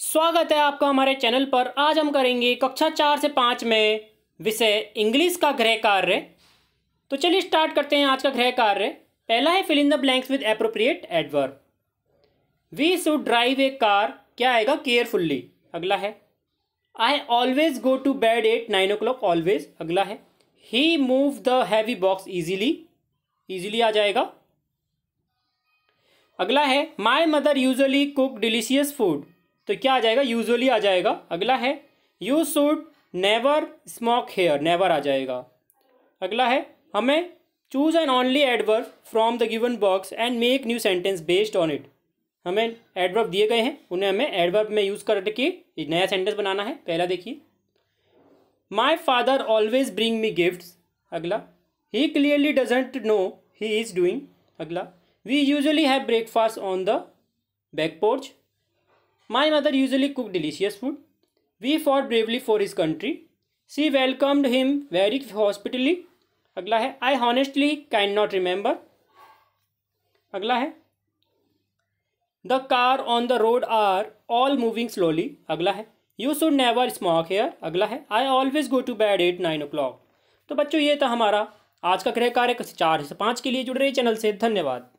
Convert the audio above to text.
स्वागत है आपका हमारे चैनल पर आज हम करेंगे कक्षा चार से पाँच में विषय इंग्लिश का गृह कार्य तो चलिए स्टार्ट करते हैं आज का गृह कार्य पहला है fill in the blanks with appropriate adverb we should drive a car क्या आएगा केयरफुल्ली अगला है I always go to bed at nine o'clock always अगला है he move the heavy box easily easily आ जाएगा अगला है my mother usually cook delicious food तो क्या आ जाएगा यूजली आ जाएगा अगला है you should never smoke here never आ जाएगा अगला है हमें choose an only adverb from the given box and make new sentence based on it हमें एडवर्ब दिए गए हैं उन्हें हमें एडवर्ब में यूज़ करके नया सेंटेंस बनाना है पहला देखिए my father always bring me gifts अगला he clearly doesn't know he is doing अगला we usually have breakfast on the back porch My mother usually cooked delicious food. We fought bravely for his country. She welcomed him very hospitably. अगला है I honestly can not remember. अगला है The car on the road are all moving slowly. अगला है You should never smoke here. अगला है I always go to bed at nine o'clock. तो बच्चों ये था हमारा आज का गृह कार्य कक्षा चार से पाँच के लिए जुड़ रहे चैनल से धन्यवाद